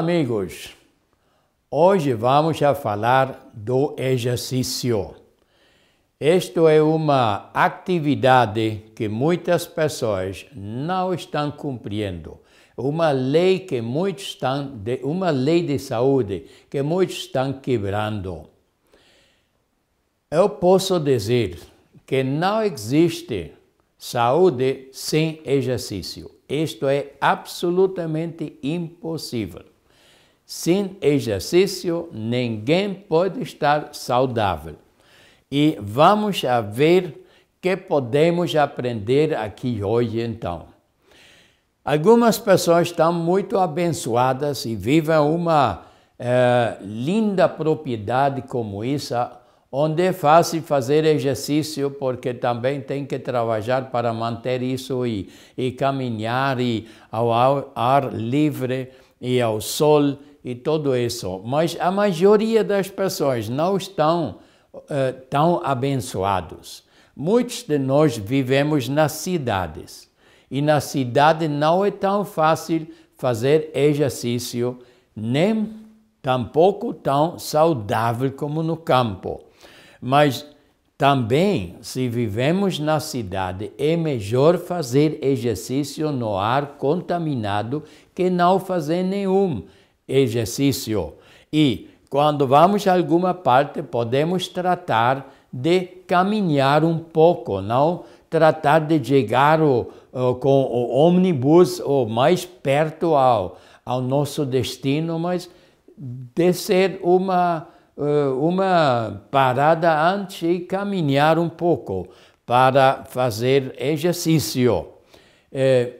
amigos! Hoje vamos a falar do exercício. Isto é uma atividade que muitas pessoas não estão cumprindo. Uma lei que muitos estão de, uma lei de saúde que muitos estão quebrando. Eu posso dizer que não existe saúde sem exercício. Isto é absolutamente impossível. Sem exercício, ninguém pode estar saudável. E vamos ver que podemos aprender aqui hoje então. Algumas pessoas estão muito abençoadas e vivem uma é, linda propriedade como essa, onde é fácil fazer exercício, porque também tem que trabalhar para manter isso e, e caminhar e ao ar livre e ao sol e tudo isso. Mas a maioria das pessoas não estão uh, tão abençoados. Muitos de nós vivemos nas cidades e na cidade não é tão fácil fazer exercício, nem tampouco tão saudável como no campo. Mas também, se vivemos na cidade, é melhor fazer exercício no ar contaminado que não fazer nenhum exercício. E quando vamos a alguma parte, podemos tratar de caminhar um pouco, não tratar de chegar o, o, com o ônibus o mais perto ao, ao nosso destino, mas de ser uma, eh, uma parada antes e caminhar um pouco para fazer exercício. É,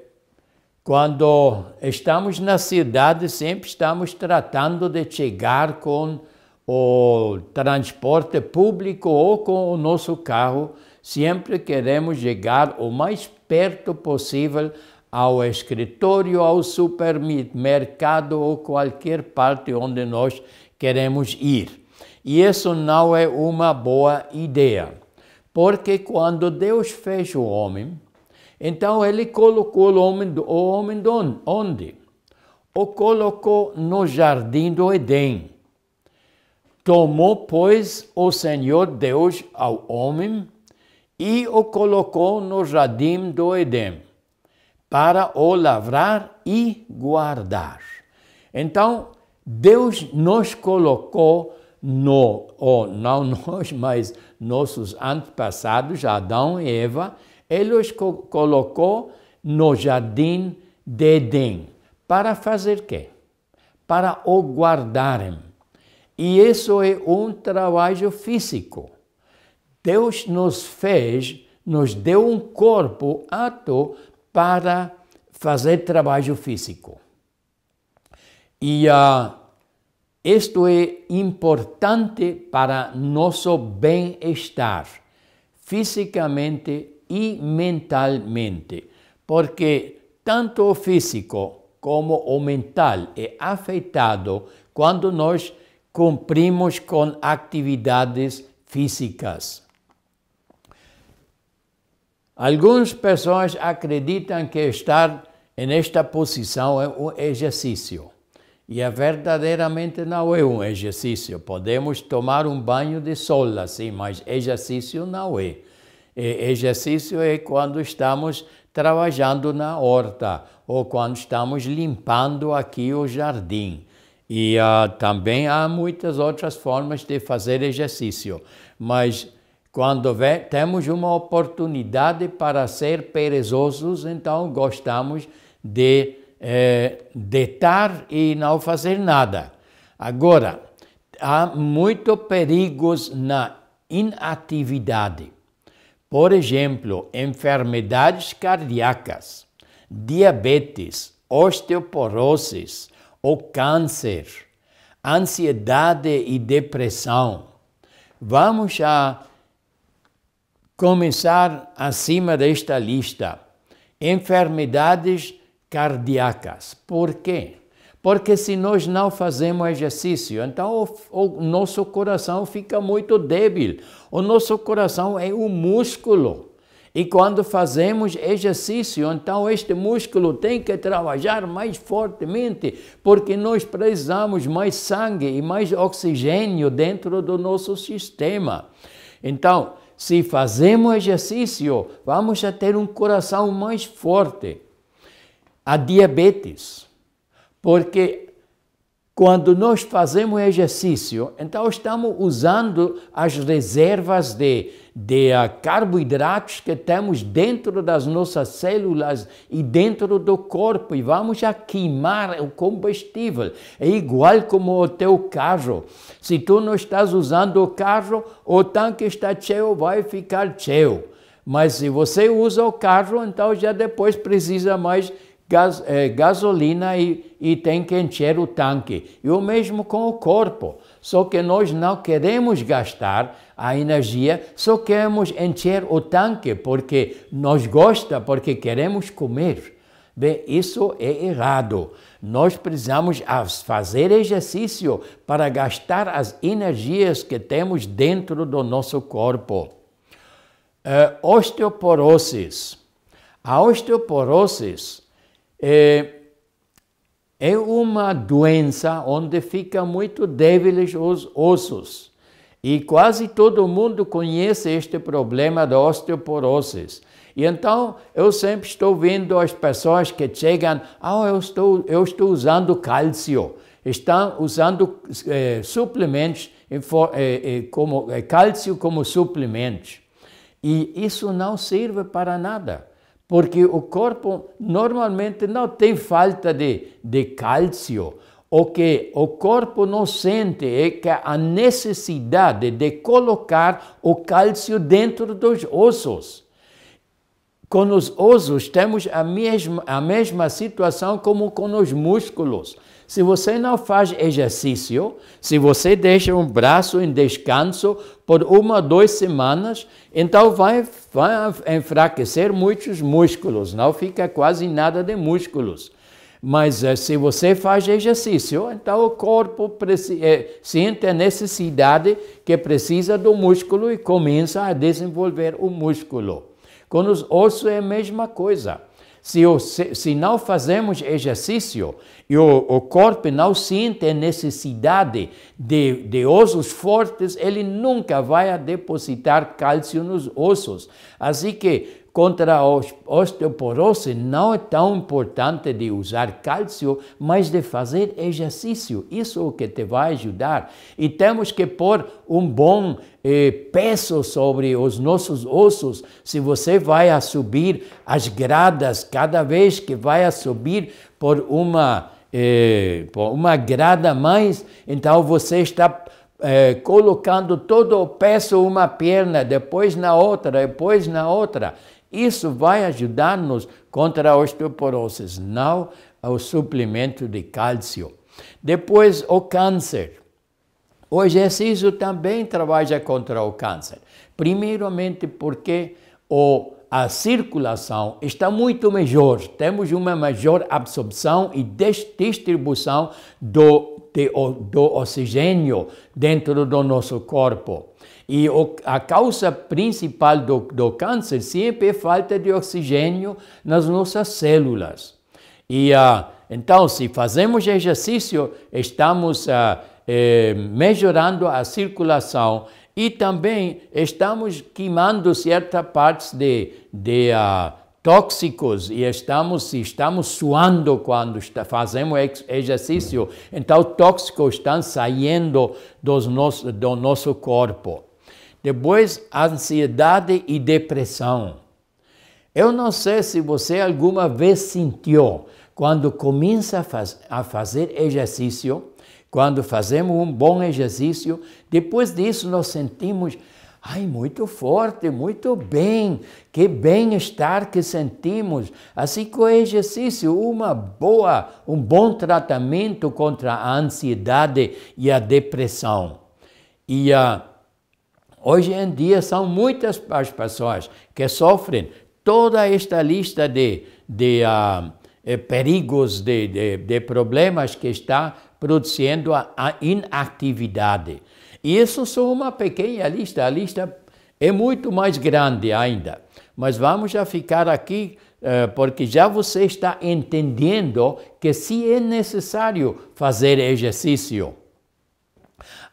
quando estamos na cidade, sempre estamos tratando de chegar com o transporte público ou com o nosso carro. Sempre queremos chegar o mais perto possível ao escritório, ao supermercado ou qualquer parte onde nós queremos ir. E isso não é uma boa ideia, porque quando Deus fez o homem, então ele colocou o homem, o homem onde? O colocou no jardim do Edém. Tomou, pois, o Senhor Deus ao homem e o colocou no jardim do Edém, para o lavrar e guardar. Então, Deus nos colocou no, ou não nós, mas nossos antepassados, Adão e Eva, ele os co colocou no jardim de Edém. Para fazer quê? Para o guardarem. E isso é um trabalho físico. Deus nos fez, nos deu um corpo apto para fazer trabalho físico. E uh, isto é importante para nosso bem-estar, fisicamente y mentalmente, porque tanto o físico como o mental é afetado quando nós cumprimos com atividades físicas. Algumas pessoas acreditam que estar nesta posição é um exercício. E é verdadeiramente não é um exercício. Podemos tomar um banho de sol assim, mas exercício não é. É, exercício é quando estamos trabalhando na horta ou quando estamos limpando aqui o jardim. E uh, também há muitas outras formas de fazer exercício, mas quando vê, temos uma oportunidade para ser perezosos, então gostamos de é, deitar e não fazer nada. Agora, há muito perigos na inatividade. Por exemplo, enfermidades cardíacas, diabetes, osteoporose, ou câncer, ansiedade e depressão. Vamos a começar acima desta lista. Enfermidades cardíacas. Por quê? Porque se nós não fazemos exercício, então o, o nosso coração fica muito débil. O nosso coração é um músculo. E quando fazemos exercício, então este músculo tem que trabalhar mais fortemente, porque nós precisamos mais sangue e mais oxigênio dentro do nosso sistema. Então, se fazemos exercício, vamos a ter um coração mais forte. A diabetes porque quando nós fazemos exercício, então estamos usando as reservas de, de carboidratos que temos dentro das nossas células e dentro do corpo e vamos a queimar o combustível. É igual como o teu carro. Se tu não estás usando o carro, o tanque está cheio, vai ficar cheio. Mas se você usa o carro, então já depois precisa mais gas, é, gasolina e, e tem que encher o tanque. E o mesmo com o corpo. Só que nós não queremos gastar a energia, só queremos encher o tanque porque nós gosta, porque queremos comer. Bem, isso é errado. Nós precisamos fazer exercício para gastar as energias que temos dentro do nosso corpo. Uh, é, osteoporose. A osteoporose é, é uma doença onde ficam muito débiles os ossos. E quase todo mundo conhece este problema da osteoporose. E então eu sempre estou vendo as pessoas que chegam, ah, oh, eu estou, eu estou usando cálcio, estão usando eh, suplementos eh, como eh, cálcio como suplementos. E isso não serve para nada porque o corpo normalmente não tem falta de, de cálcio. O que o corpo não sente é que a necessidade de colocar o cálcio dentro dos ossos. Com os ossos temos a mesma, a mesma situação como com os músculos. Se você não faz exercício, se você deixa um braço em descanso por uma, ou duas semanas, então vai, vai enfraquecer muitos músculos, não fica quase nada de músculos. Mas eh, se você faz exercício, então o corpo eh, sente a necessidade que precisa do músculo e começa a desenvolver o músculo. Com os ossos é a mesma coisa. Se, se não fazemos exercício, e o, o corpo não sente a necessidade de, de ossos fortes, ele nunca vai depositar cálcio nos ossos. Assim que contra a osteoporose não é tão importante de usar cálcio, mas de fazer exercício. Isso é o que te vai ajudar. E temos que pôr um bom eh, peso sobre os nossos ossos. Se você vai a subir as gradas, cada vez que vai a subir por uma é, uma grada a mais, então você está é, colocando todo o peso uma perna, depois na outra, depois na outra. Isso vai ajudar-nos contra a osteoporose, não o suplemento de cálcio. Depois, o câncer. O exercício também trabalha contra o câncer. Primeiramente porque o a circulação está muito melhor. Temos uma maior absorção e distribuição do, de, do oxigênio dentro do nosso corpo. E o, a causa principal do, do câncer sempre é falta de oxigênio nas nossas células. E uh, então, se fazemos exercício, estamos uh, eh, melhorando a circulação e também estamos queimando certas partes de, de uh, tóxicos e estamos, estamos suando quando está, fazemos exercício. Então, tóxicos estão saindo dos nosso, do nosso corpo. Depois, ansiedade e depressão. Eu não sei se você alguma vez sentiu, quando começa a, faz, a fazer exercício, quando fazemos um bom exercício, depois disso nós sentimos, ai, muito forte, muito bem, que bem-estar que sentimos. Assim que o exercício, uma boa, um bom tratamento contra a ansiedade e a depressão. E uh, hoje em dia são muitas as pessoas que sofrem toda esta lista de, de uh, perigos, de, de, de problemas que está produzindo a inatividade. Isso só uma pequena lista, a lista é muito mais grande ainda. Mas vamos já ficar aqui eh, porque já você está entendendo que se é necessário fazer exercício.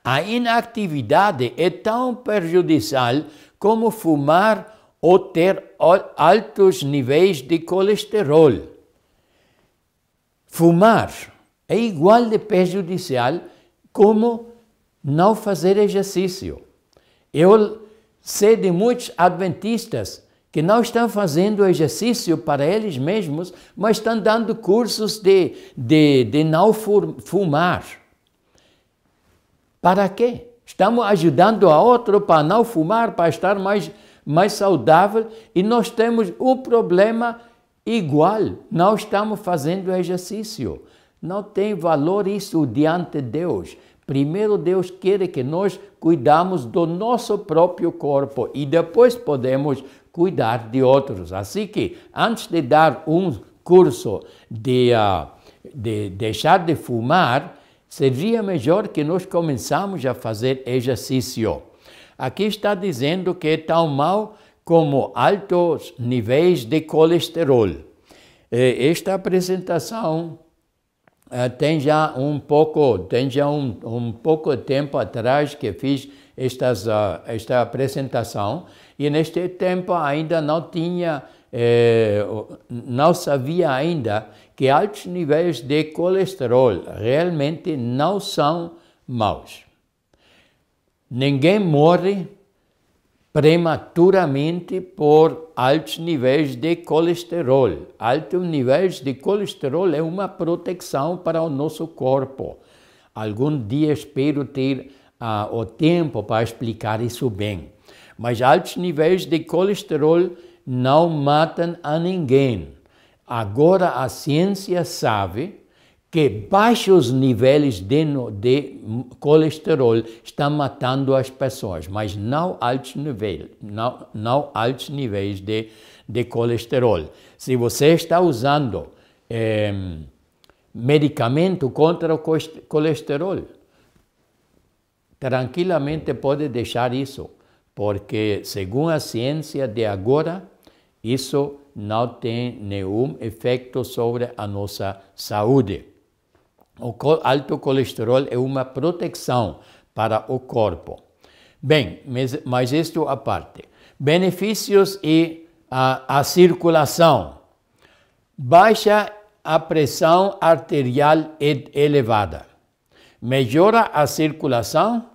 A inatividade é tão prejudicial como fumar ou ter altos níveis de colesterol. Fumar é igual de prejudicial como não fazer exercício. Eu sei de muitos adventistas que não estão fazendo exercício para eles mesmos, mas estão dando cursos de, de, de não fumar. Para quê? Estamos ajudando a outro para não fumar, para estar mais, mais saudável e nós temos um problema igual, não estamos fazendo exercício. Não tem valor isso diante de Deus. Primeiro Deus quer que nós cuidamos do nosso próprio corpo e depois podemos cuidar de outros. Assim que antes de dar um curso de, uh, de deixar de fumar, seria melhor que nós começamos a fazer exercício. Aqui está dizendo que é tão mal como altos níveis de colesterol. Eh, esta apresentação Uh, tem já um pouco, tem já um, um pouco tempo atrás que fiz estas, uh, esta apresentação e neste tempo ainda não tinha, eh, não sabia ainda que altos níveis de colesterol realmente não são maus. Ninguém morre prematuramente por altos níveis de colesterol. Altos níveis de colesterol é uma proteção para o nosso corpo. Algum dia espero ter ah, o tempo para explicar isso bem. Mas altos níveis de colesterol não matam a ninguém. Agora a ciência sabe que baixos níveis de, de, colesterol estão matando as pessoas, mas não altos níveis, não, não altos níveis de, de colesterol. Se você está usando eh, medicamento contra o colesterol, tranquilamente pode deixar isso, porque segundo a ciência de agora, isso não tem nenhum efeito sobre a nossa saúde. O alto colesterol é uma proteção para o corpo. Bem, mas, mas isto à parte. Benefícios e a, a circulação. Baixa a pressão arterial elevada. Melhora a circulação,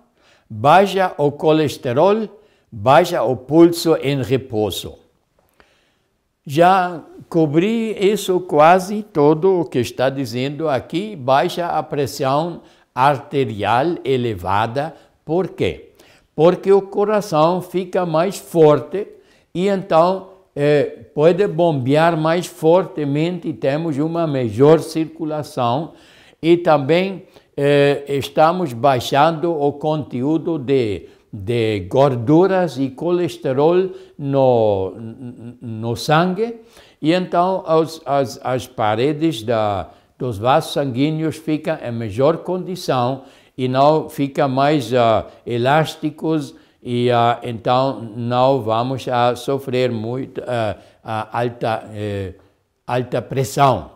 baixa o colesterol, baixa o pulso em repouso. Já cobri isso quase todo o que está dizendo aqui, baixa a pressão arterial elevada. Por quê? Porque o coração fica mais forte e então é, pode bombear mais fortemente, temos uma melhor circulação e também é, estamos baixando o conteúdo de de gorduras e colesterol no, no sangue, e então as, as, as paredes da, dos vasos sanguíneos ficam em melhor condição e não ficam mais uh, elásticos e uh, então não vamos a sofrer muito ah, a alta, eh, alta pressão.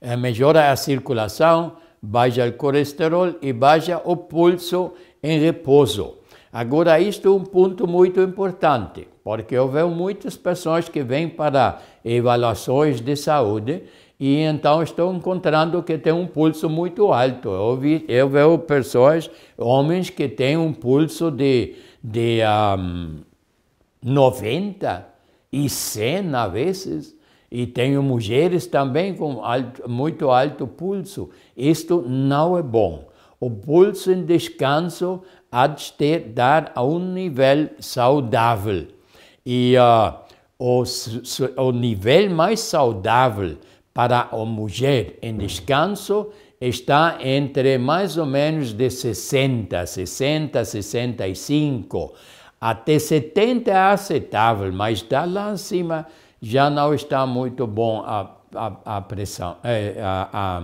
Eh, melhora a circulação, baixa o colesterol e baixa o pulso em repouso. Agora, isto é um ponto muito importante, porque houve muitas pessoas que vêm para avaliações de saúde e então estão encontrando que tem um pulso muito alto. Eu, vi, eu vejo pessoas, homens que têm um pulso de, de um, 90 e 100 às vezes, e tenho mulheres também com alto, muito alto pulso. Isto não é bom o pulso em descanso há de estar a um nível saudável. E o, o nível mais saudável para a mulher em descanso está entre mais ou menos de 60, 60, 65. Até 70 é aceitável, mas está lá em cima já não está muito bom a, a, a pressão, é, a, a,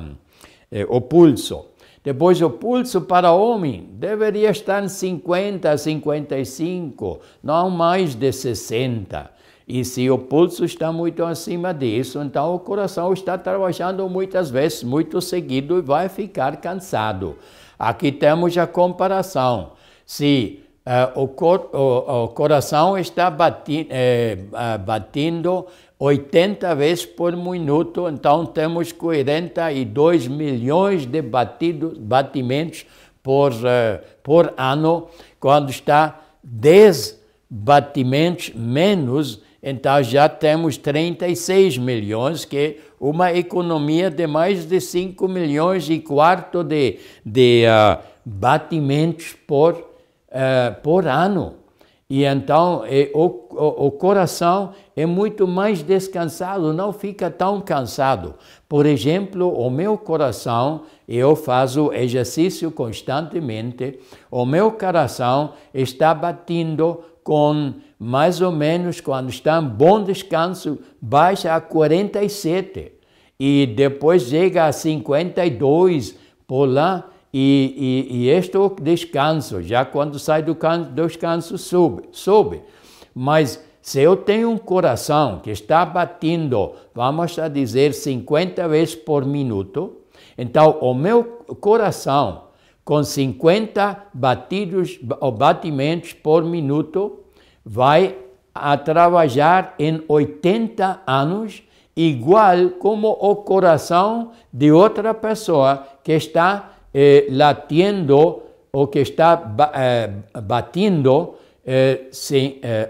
é, o pulso. Depois o pulso para homem deveria estar em 50 a 55, não mais de 60. E se o pulso está muito acima disso, então o coração está trabalhando muitas vezes, muito seguido e vai ficar cansado. Aqui temos a comparação. Se uh, o, cor, o, o, coração está bati, eh, ah, batendo 80 vezes por minuto, então temos 42 milhões de batidos, batimentos por, uh, por ano, quando está 10 batimentos menos, então já temos 36 milhões, que é uma economia de mais de 5 milhões e quarto de, de uh, batimentos por, uh, por ano. E então é, o, o, o coração é muito mais descansado, não fica tão cansado. Por exemplo, o meu coração, eu faço exercício constantemente, o meu coração está batendo com mais ou menos, quando está em bom descanso, baixa a 47 e depois chega a 52 por lá e, e, e este descanso, já quando sai do, can, do descanso, sobe, sobe. Mas se eu tenho um coração que está batendo, vamos a dizer, 50 vezes por minuto, então o meu coração, com 50 batidos ou batimentos por minuto, vai a trabalhar em 80 anos, igual como o coração de outra pessoa que está eh, latiendo o que está eh, batiendo eh,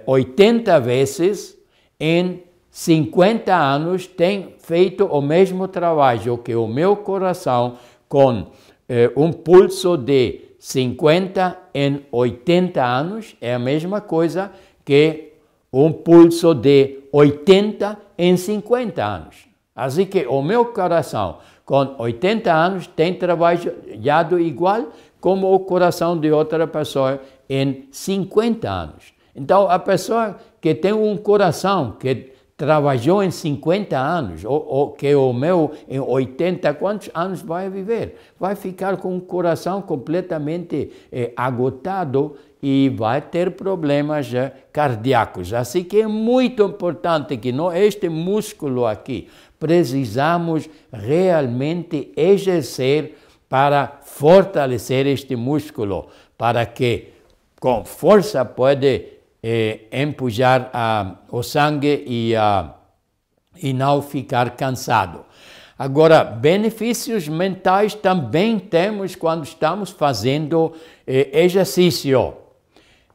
80 vezes em 50 anos tem feito o mesmo trabalho que o meu coração com eh, um pulso de 50 em 80 anos é a mesma coisa que um pulso de 80 em 50 anos. Assim que o meu coração com 80 anos, tem trabalhado igual como o coração de outra pessoa em 50 anos. Então, a pessoa que tem um coração que trabalhou em 50 anos, ou, ou, que o meu em 80, quantos anos vai viver? Vai ficar com o coração completamente eh, agotado e vai ter problemas cardíacos. Assim que é muito importante que não este músculo aqui precisamos realmente exercer para fortalecer este músculo, para que com força pode eh, empujar ah, o sangue e, ah, e não ficar cansado. Agora, benefícios mentais também temos quando estamos fazendo eh, exercício.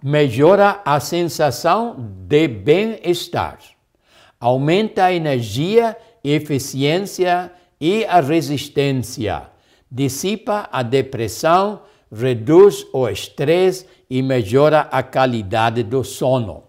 Melhora a sensação de bem-estar, aumenta a energia eficiência e a resistência. Dissipa a depressão, reduz o estresse e melhora a qualidade do sono.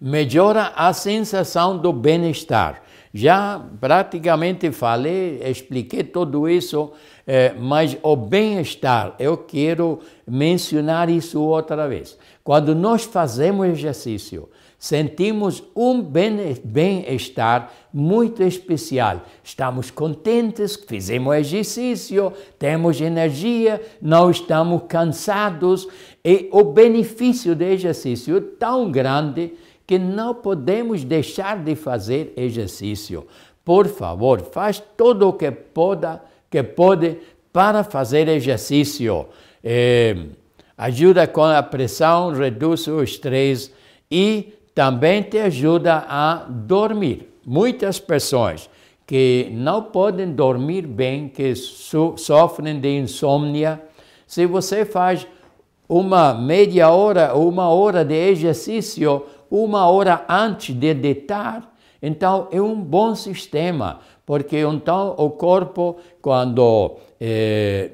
Melhora a sensação do bem-estar. Já praticamente falei, expliquei tudo isso, eh, mas o bem-estar, eu quero mencionar isso outra vez. Quando nós fazemos exercício, sentimos um bem-estar muito especial. Estamos contentes, fizemos exercício, temos energia, não estamos cansados e o benefício do exercício é tão grande que não podemos deixar de fazer exercício. Por favor, faz tudo o que pode, que pode para fazer exercício. É, ajuda com a pressão, reduz o estresse e também te ajuda a dormir. Muitas pessoas que não podem dormir bem, que so sofrem de insônia, se você faz uma meia hora ou uma hora de exercício, uma hora antes de deitar, então é um bom sistema, porque então o corpo, quando eh,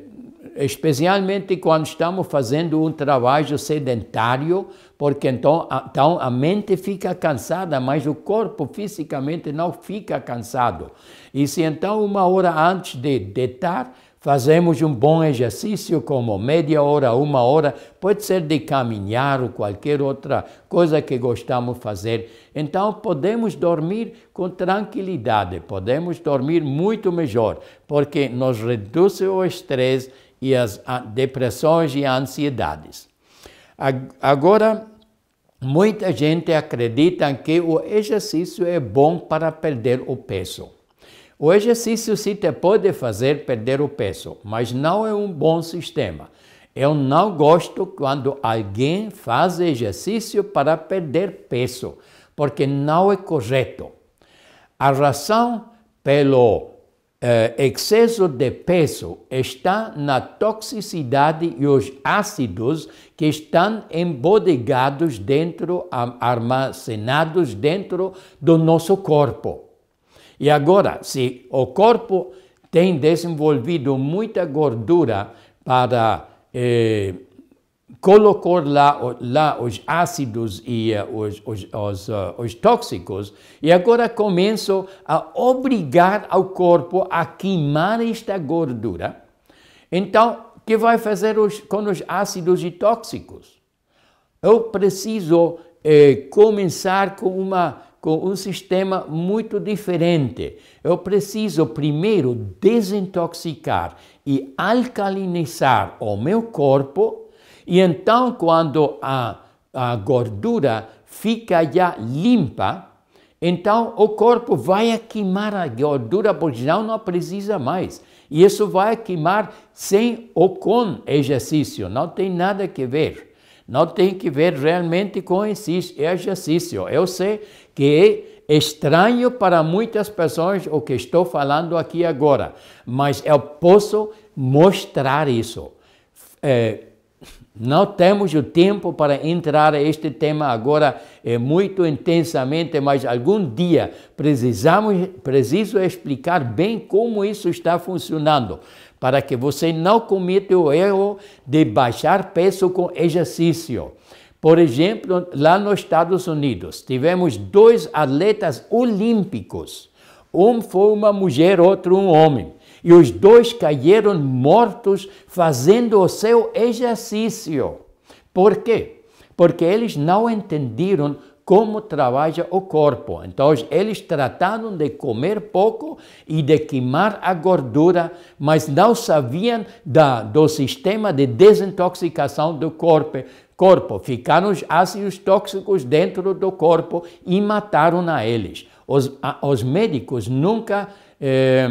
especialmente quando estamos fazendo um trabalho sedentário, porque então a, então a mente fica cansada, mas o corpo fisicamente não fica cansado. E se então uma hora antes de deitar, fazemos um bom exercício, como meia hora, uma hora, pode ser de caminhar ou qualquer outra coisa que gostamos fazer. Então podemos dormir com tranquilidade, podemos dormir muito melhor, porque nos reduz o estresse e as depressões e ansiedades. Agora, Muita gente acredita que o exercício é bom para perder o peso. O exercício se te pode fazer perder o peso, mas não é um bom sistema. Eu não gosto quando alguém faz exercício para perder peso, porque não é correto. A razão pelo eh, excesso de peso está na toxicidade e os ácidos que estão embodegados dentro, armazenados dentro do nosso corpo. E agora, se o corpo tem desenvolvido muita gordura para eh, colocou lá, lá os ácidos e eh, os, os, os, eh, os, tóxicos e agora começo a obrigar ao corpo a queimar esta gordura. Então, o que vai fazer com os ácidos e tóxicos? Eu preciso eh, começar com uma com um sistema muito diferente. Eu preciso primeiro desintoxicar e alcalinizar o meu corpo e então, quando a, a gordura fica já limpa, então o corpo vai queimar a gordura, porque não, não precisa mais. E isso vai queimar sem ou com exercício, não tem nada que ver. Não tem que ver realmente com exercício. Eu sei que é estranho para muitas pessoas o que estou falando aqui agora, mas eu posso mostrar isso. É, não temos o tempo para entrar este tema agora é, muito intensamente, mas algum dia precisamos preciso explicar bem como isso está funcionando, para que você não cometa o erro de baixar peso com exercício. Por exemplo, lá nos Estados Unidos, tivemos dois atletas olímpicos. Um foi uma mulher, outro um homem e os dois caíram mortos fazendo o seu exercício. Por quê? Porque eles não entenderam como trabalha o corpo. Então, eles trataram de comer pouco e de queimar a gordura, mas não sabiam da, do sistema de desintoxicação do corpo. corpo. Ficaram os ácidos tóxicos dentro do corpo e mataram a eles. Os, a, os médicos nunca. Eh,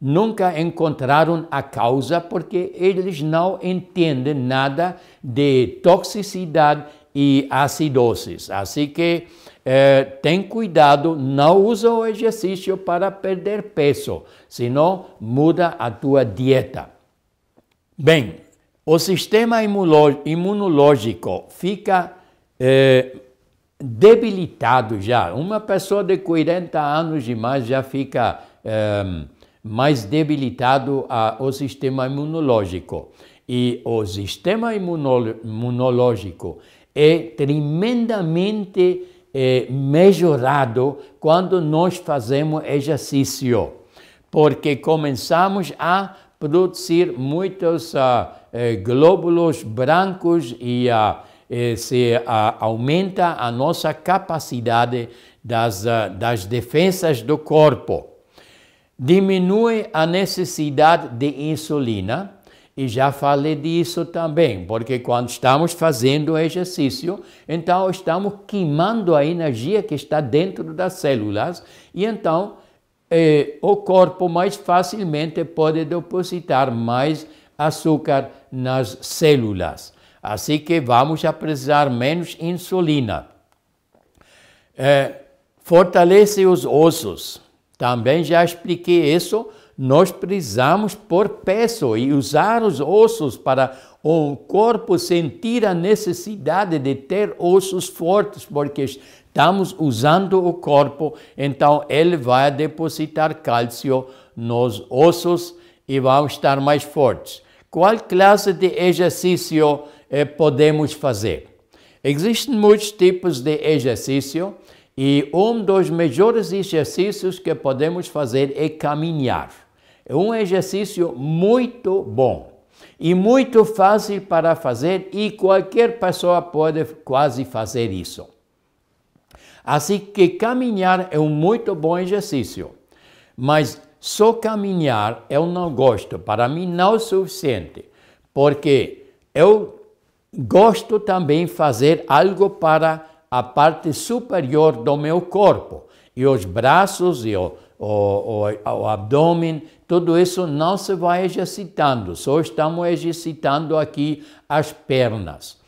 nunca encontraram a causa porque eles não entendem nada de toxicidade e acidoses. Assim que eh, tem cuidado, não usa o exercício para perder peso, senão muda a tua dieta. Bem, o sistema imunológico fica eh, debilitado já. Uma pessoa de 40 anos demais mais já fica eh, mais debilitado a, o sistema imunológico. E o sistema imunológico é tremendamente é, melhorado quando nós fazemos exercício, porque começamos a produzir muitos ah, é, glóbulos brancos e a é, se aumenta a nossa capacidade das, ah, das defesas do corpo diminui a necessidade de insulina. E já falei disso também, porque quando estamos fazendo exercício, então estamos queimando a energia que está dentro das células e então eh, o corpo mais facilmente pode depositar mais açúcar nas células. Assim que vamos precisar menos insulina. Eh, fortalece os ossos. Também já expliquei isso. Nós precisamos por peso e usar os ossos para o corpo sentir a necessidade de ter ossos fortes, porque estamos usando o corpo, então ele vai depositar cálcio nos ossos e vão estar mais fortes. Qual classe de exercício eh, podemos fazer? Existem muitos tipos de exercício. E um dos melhores exercícios que podemos fazer é caminhar. É um exercício muito bom e muito fácil para fazer e qualquer pessoa pode quase fazer isso. Assim que caminhar é um muito bom exercício, mas só caminhar eu não gosto, para mim não é suficiente, porque eu gosto também fazer algo para a parte superior do meu corpo. E os braços e o, o, o, o abdômen, tudo isso não se vai exercitando, só estamos exercitando aqui as pernas.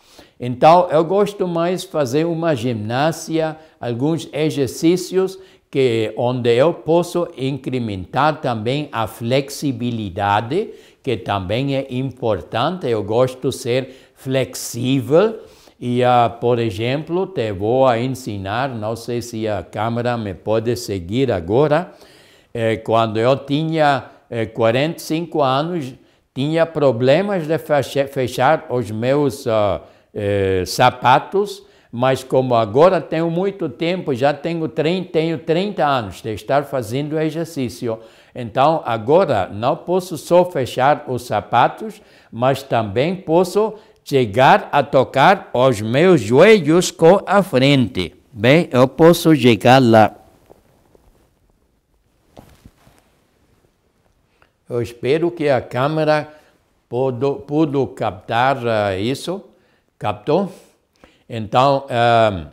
Então, eu gosto mais fazer uma ginástica, alguns exercícios que onde eu posso incrementar também a flexibilidade, que também é importante. Eu gosto de ser flexível e, uh, por exemplo, te vou ensinar, não sei se a câmera me pode seguir agora, é, quando eu tinha eh, 45 anos, tinha problemas de fechar os meus uh, eh, sapatos, mas como agora tenho muito tempo, já tenho 30, tenho 30 anos de estar fazendo exercício, então agora não posso só fechar os sapatos, mas também posso chegar a tocar os meus joelhos com a frente. Bem, eu posso chegar lá. Eu espero que a câmera pudo, pudo captar uh, isso. Captou? Então, uh,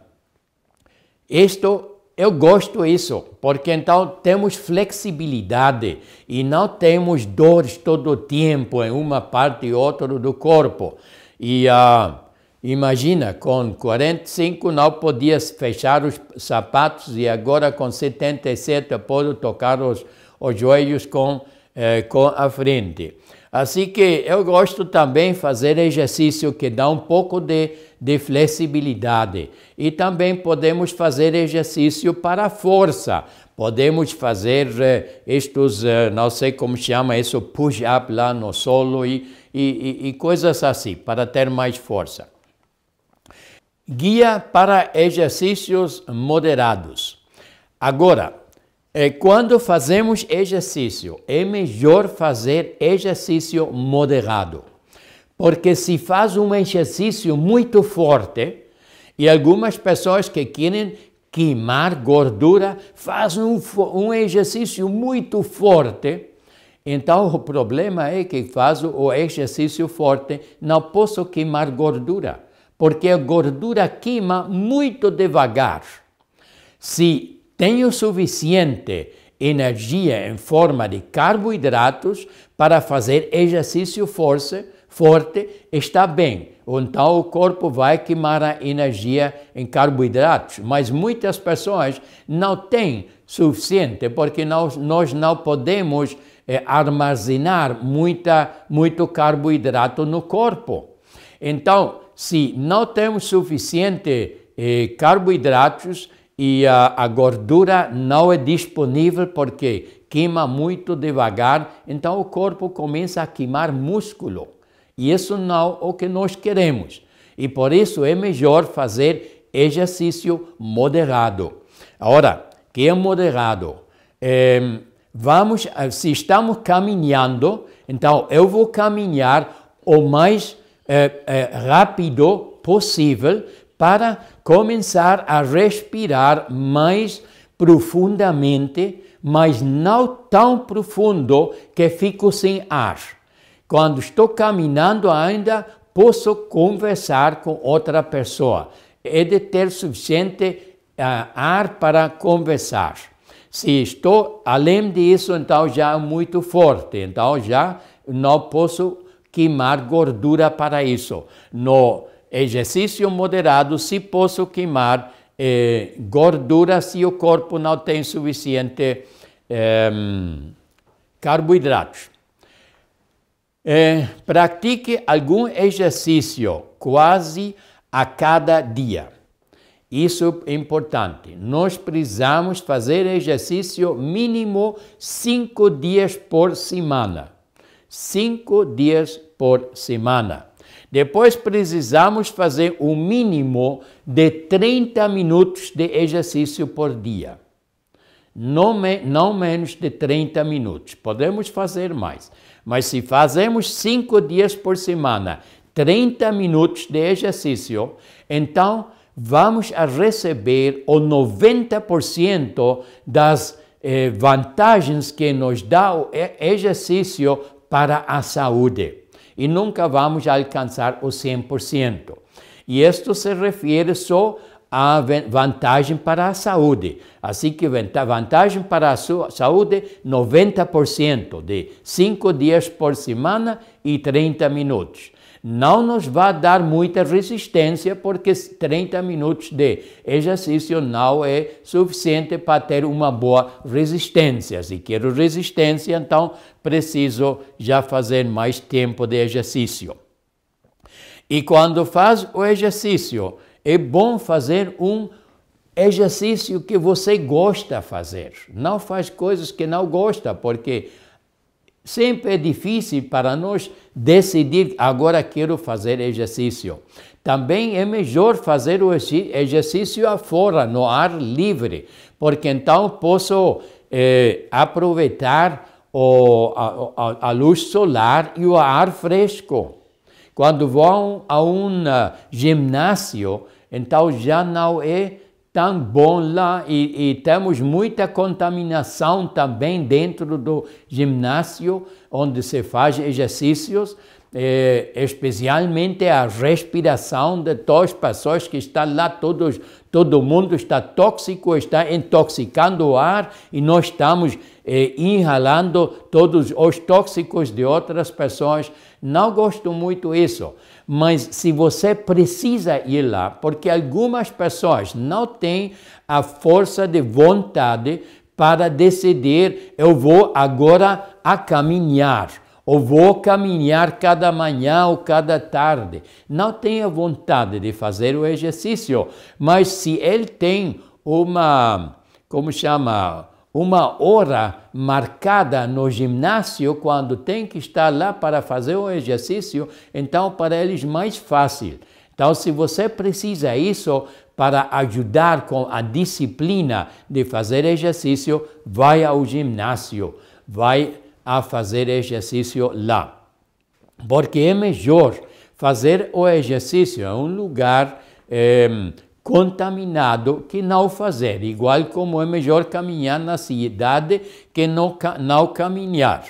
isto eu gosto disso, porque então temos flexibilidade e não temos dores todo o tempo em uma parte e outra do corpo. E ah, imagina, com 45 não podia fechar os sapatos e agora com 77 posso tocar os, os joelhos com, eh, com a frente. Assim que eu gosto também fazer exercício que dá um pouco de, de flexibilidade. E também podemos fazer exercício para força. Podemos fazer eh, estes, eh, não sei como chama isso, push-up lá no solo e e, e, e coisas assim, para ter mais força. Guia para exercícios moderados. Agora, é, quando fazemos exercício, é melhor fazer exercício moderado. Porque se faz um exercício muito forte, e algumas pessoas que querem queimar gordura fazem um, um exercício muito forte, então o problema é que faço o exercício forte, não posso queimar gordura, porque a gordura queima muito devagar. Se tenho suficiente energia em forma de carboidratos para fazer exercício força, forte, está bem. Então o corpo vai queimar a energia em carboidratos, mas muitas pessoas não têm suficiente porque nós, nós não podemos é, armazenar muita, muito carboidrato no corpo. Então, se não temos suficiente eh, carboidratos e a, a gordura não é disponível porque queima muito devagar, então o corpo começa a queimar músculo. E isso não é o que nós queremos. E por isso é melhor fazer exercício moderado. Agora, que é moderado? É, vamos, ah, se estamos caminhando, então eu vou caminhar o mais é, é, rápido possível para começar a respirar mais profundamente, mas não tão profundo que fico sem ar. Quando estou caminhando ainda, posso conversar com outra pessoa. É de ter suficiente uh, ar para conversar. Se estou além disso, então já é muito forte, então já não posso queimar gordura para isso. No exercício moderado, se posso queimar eh, gordura se o corpo não tem suficiente eh, carboidratos. Eh, pratique algum exercício quase a cada dia. Isso é importante. Nós precisamos fazer exercício mínimo cinco dias por semana. Cinco dias por semana. Depois precisamos fazer o um mínimo de 30 minutos de exercício por dia. Não, me, não, menos de 30 minutos. Podemos fazer mais, mas se fazemos cinco dias por semana, 30 minutos de exercício, então vamos a receber o 90% das eh, vantagens que nos dá o exercício para a saúde e nunca vamos alcançar o 100%. E isto se refere só à vantagem para a saúde. Assim que vantagem para a sua saúde, 90% de 5 dias por semana e 30 minutos. Não nos vai dar muita resistência, porque 30 minutos de exercício não é suficiente para ter uma boa resistência. Se quero resistência, então preciso já fazer mais tempo de exercício. E quando faz o exercício, é bom fazer um exercício que você gosta de fazer. Não faz coisas que não gosta, porque Sempre é difícil para nós decidir agora quero fazer exercício. Também é melhor fazer o exercício afora, no ar livre, porque então posso eh, aproveitar o, a, a, a luz solar e o ar fresco. Quando vão a um eh, ginásio, então já não é tão bom lá e, e, temos muita contaminação também dentro do ginásio onde se faz exercícios, eh, especialmente a respiração de todas as pessoas que estão lá, todos, todo mundo está tóxico, está intoxicando o ar e nós estamos eh, inhalando todos os tóxicos de outras pessoas. Não gosto muito disso mas se você precisa ir lá, porque algumas pessoas não têm a força de vontade para decidir, eu vou agora a caminhar, ou vou caminhar cada manhã ou cada tarde. Não tem a vontade de fazer o exercício, mas se ele tem uma, como chama, uma hora marcada no ginásio quando tem que estar lá para fazer o exercício, então para eles mais fácil. Então, se você precisa isso para ajudar com a disciplina de fazer exercício, vai ao ginásio, vai a fazer exercício lá. Porque é melhor fazer o exercício em um lugar eh, contaminado que não fazer, igual como é melhor caminhar na cidade que não, não caminhar.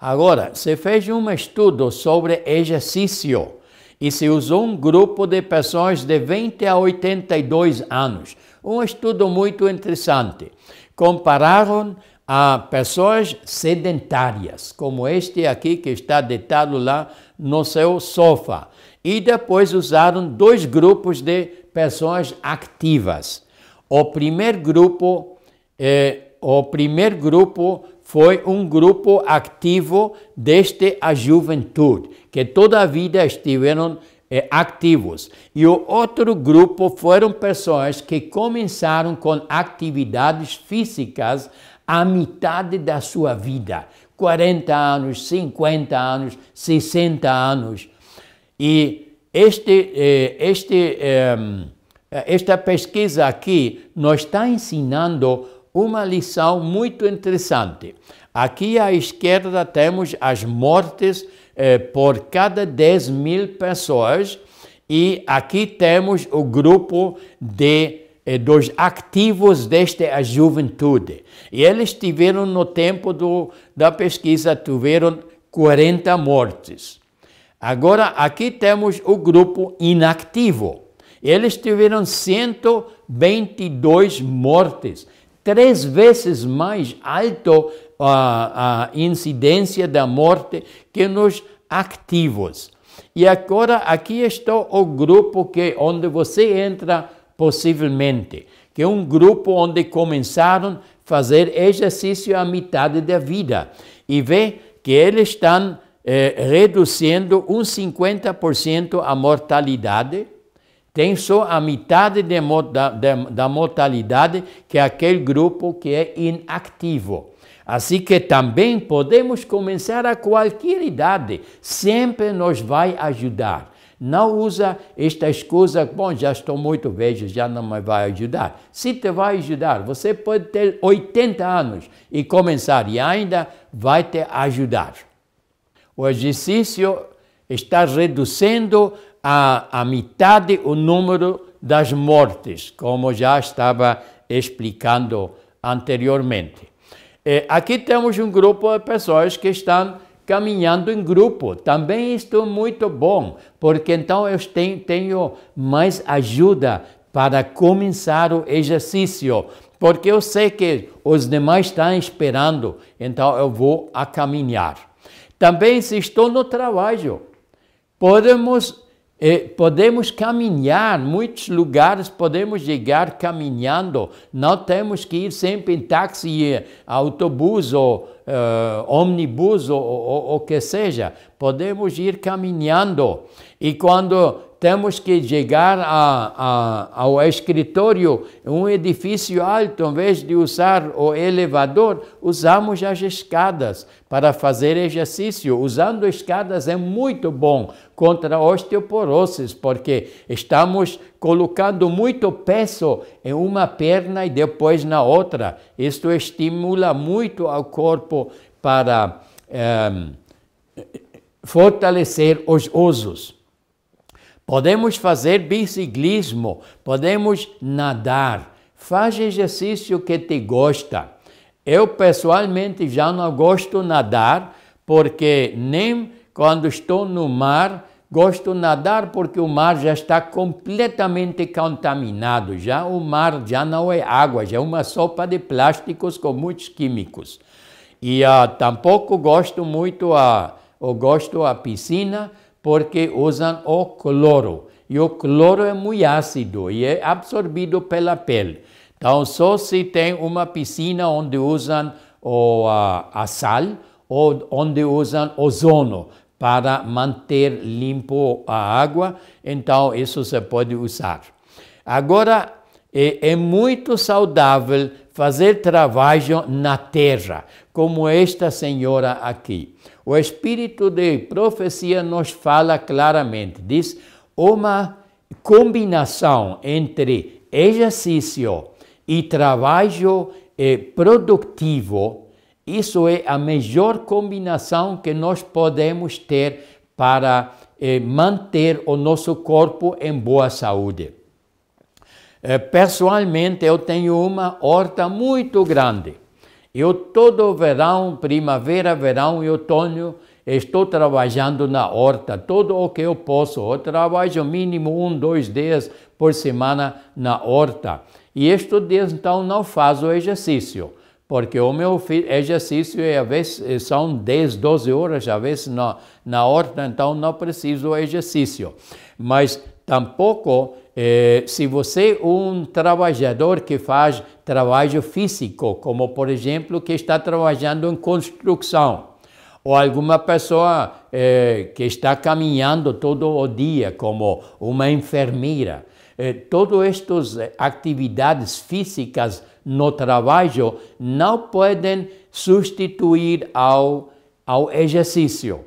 Agora, se fez um estudo sobre exercício e se usou um grupo de pessoas de 20 a 82 anos. Um estudo muito interessante. Compararam a pessoas sedentárias, como este aqui que está deitado lá no seu sofá, e depois usaram dois grupos de pessoas ativas. O primeiro grupo, eh, o primeiro grupo foi um grupo ativo desde a juventude, que toda a vida estiveram eh, ativos. E o outro grupo foram pessoas que começaram com atividades físicas à metade da sua vida, 40 anos, 50 anos, 60 anos. E este, eh, este, eh, eh, esta pesquisa aqui nos está ensinando uma lição muito interessante. Aqui à esquerda temos as mortes por cada 10 mil pessoas e aqui temos o grupo de dos ativos desta juventude. E eles tiveram, no tempo do, da pesquisa, tiveram 40 mortes. Agora, aqui temos o grupo inativo. Eles tiveram 122 mortes, três vezes mais alto a, a incidência da morte que nos ativos. E agora aqui está o grupo que onde você entra possivelmente, que é um grupo onde começaram a fazer exercício à metade da vida e vê que eles estão é, reduzindo um 50% a mortalidade, tem só a metade de, da, da mortalidade que é aquele grupo que é inativo. Assim que também podemos começar a qualquer idade, sempre nos vai ajudar. Não usa esta escusa, bom, já estou muito velho, já não me vai ajudar. Se te vai ajudar, você pode ter 80 anos e começar e ainda vai te ajudar. O exercício está reduzindo a, a metade o número das mortes, como já estava explicando anteriormente. É, aqui temos um grupo de pessoas que estão caminhando em grupo. Também isto é muito bom, porque então eu tenho mais ajuda para começar o exercício, porque eu sei que os demais estão esperando, então eu vou a caminhar. Também se estou no trabalho, podemos, eh, podemos caminhar, muitos lugares podemos chegar caminhando, não temos que ir sempre em táxi, eh, autobus ou uh, ônibus ou o que seja, podemos ir caminhando. E quando temos que chegar a, a, ao escritório, um edifício alto, em vez de usar o elevador, usamos as escadas para fazer exercício. Usando escadas é muito bom contra osteoporose, porque estamos colocando muito peso em uma perna e depois na outra. Isto estimula muito o corpo para eh, fortalecer os ossos. Podemos fazer biciclismo, podemos nadar. Faz exercício que te gosta. Eu pessoalmente já não gosto nadar porque nem quando estou no mar gosto nadar porque o mar já está completamente contaminado. Já o mar já não é água, já é uma sopa de plásticos com muitos químicos. E uh, tampouco gosto muito a ou gosto a piscina porque usam o cloro. E o cloro é muito ácido e é absorvido pela pele. Então, só se tem uma piscina onde usam o, a, a sal ou onde usam ozono para manter limpo a água, então isso se pode usar. Agora, é, é muito saudável fazer trabalho na terra, como esta senhora aqui. O espírito de profecia nos fala claramente, diz uma combinação entre exercício e trabalho é produtivo, isso é a melhor combinação que nós podemos ter para é, manter o nosso corpo em boa saúde. É, pessoalmente, eu tenho uma horta muito grande eu todo verão, primavera, verão e outono, estou trabalhando na horta, todo o que eu posso. Eu trabalho mínimo um, dois dias por semana na horta. E estes dias, então, não faço exercício, porque o meu exercício, é, às vezes, é, são 10, 12 horas, às vezes, na, na horta, então não preciso exercício. Mas tampouco é, se você é um trabalhador que faz trabalho físico, como por exemplo que está trabalhando em construção, ou alguma pessoa é, que está caminhando todo o dia, como uma enfermeira. Eh, todas estas atividades físicas no trabalho não podem substituir ao, ao exercício,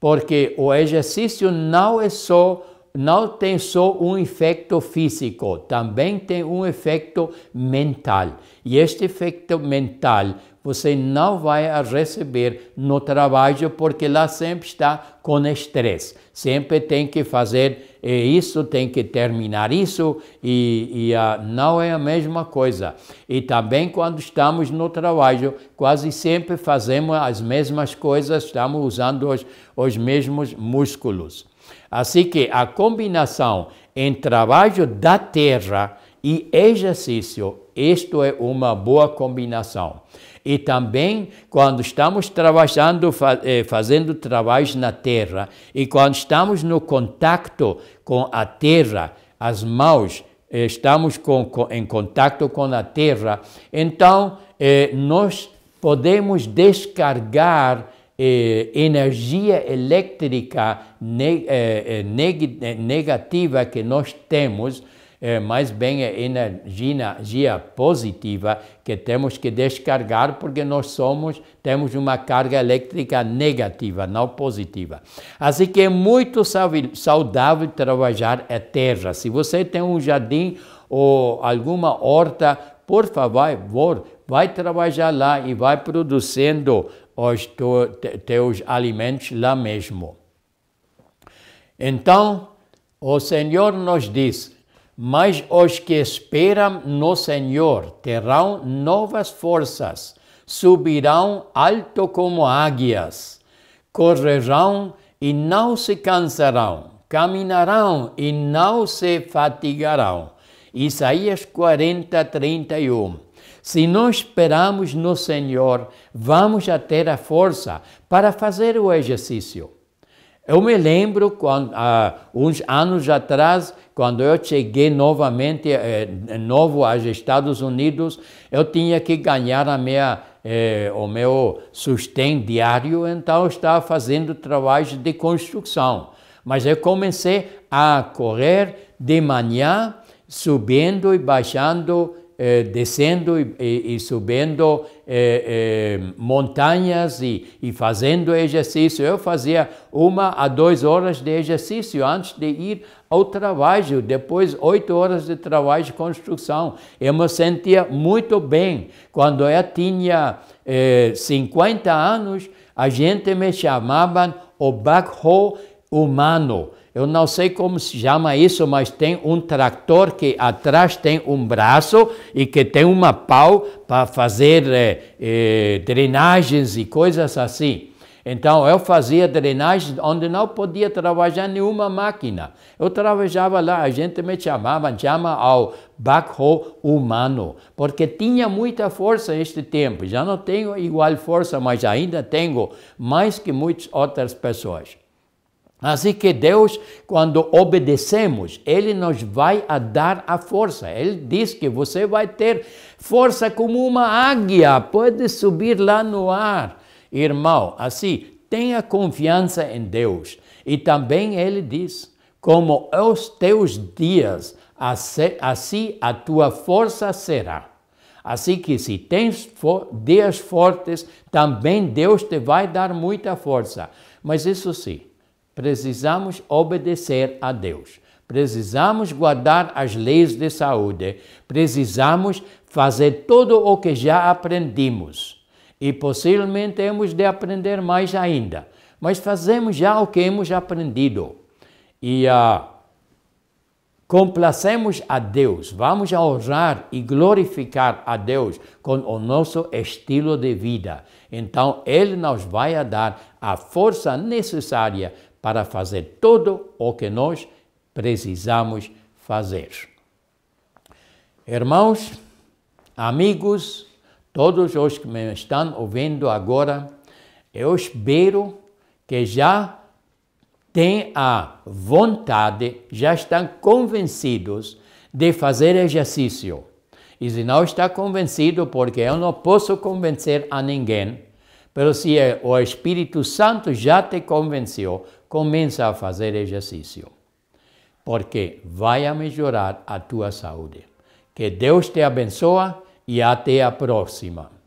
porque o exercício não é só não tem só um efeito físico, também tem um efeito mental. E este efeito mental você não vai receber no trabalho porque lá sempre está com estresse. Sempre tem que fazer é isso, tem que terminar isso e, e, não é a mesma coisa. E também quando estamos no trabalho, quase sempre fazemos as mesmas coisas, estamos usando os, os mesmos músculos. Assim que a combinação em trabalho da terra e exercício, isto é uma boa combinação. E também, quando estamos trabalhando, eh, fazendo trabalhos na terra, e quando estamos no contato com a terra, as mãos, eh, estamos com, com, em contato com a terra, então eh, nós podemos descargar eh, energia elétrica eh, neg negativa que nós temos, mais bem é energia positiva que temos que descargar porque nós somos temos uma carga elétrica negativa, não positiva. Assim que é muito saudável trabalhar a terra. Se você tem um jardim ou alguma horta, por favor, vai trabalhar lá e vai produzindo os teus alimentos lá mesmo. Então, o Senhor nos diz: Mas os que esperam no Senhor terão novas forças, subirão alto como águias, correrão e não se cansarão, caminharão e não se fatigarão. Isaías 40, 31. Se não esperamos no Senhor, vamos a ter a força para fazer o exercício. Eu me lembro, quando, há ah, uns anos atrás, quando eu cheguei novamente, eh, eh, novo aos Estados Unidos, eu tinha que ganhar a minha, eh, o meu sustento diário, então eu estava fazendo trabalho de construção. Mas eu comecei a correr de manhã, subindo e baixando eh, descendo e, e, e subindo eh, eh, montanhas e, e, fazendo exercício. Eu fazia uma a duas horas de exercício antes de ir ao trabalho, depois oito horas de trabalho de construção. Eu me sentia muito bem. Quando eu tinha 50 eh, anos, a gente me chamava o backhoe humano eu não sei como se chama isso, mas tem um trator que atrás tem um braço e que tem uma pau para fazer eh, eh, drenagens e coisas assim. Então eu fazia drenagem onde não podia trabalhar nenhuma máquina. Eu trabalhava lá, a gente me chamava, chama ao backhoe humano, porque tinha muita força este tempo. Já não tenho igual força, mas ainda tenho mais que muitas outras pessoas. Assim que Deus, quando obedecemos, Ele nos vai a dar a força. Ele diz que você vai ter força como uma águia, pode subir lá no ar. Irmão, assim, tenha confiança em Deus. E também Ele diz, como os teus dias, assim a tua força será. Assim que se tens dias fortes, também Deus te vai dar muita força. Mas isso sim, Precisamos obedecer a Deus. Precisamos guardar as leis de saúde. Precisamos fazer tudo o que já aprendimos. E possivelmente temos de aprender mais ainda. Mas fazemos já o que hemos aprendido. E uh, complacemos a Deus. Vamos honrar e glorificar a Deus com o nosso estilo de vida. Então, Ele nos vai dar a força necessária para fazer tudo o que nós precisamos fazer. Irmãos, amigos, todos os que me estão ouvindo agora, eu espero que já tenham a vontade, já estão convencidos de fazer exercício. E se não está convencido, porque eu não posso convencer a ninguém, mas se o Espírito Santo já te convenceu, começa a fazer exercício, porque vai melhorar a tua saúde. Que Deus te abençoe e até a próxima.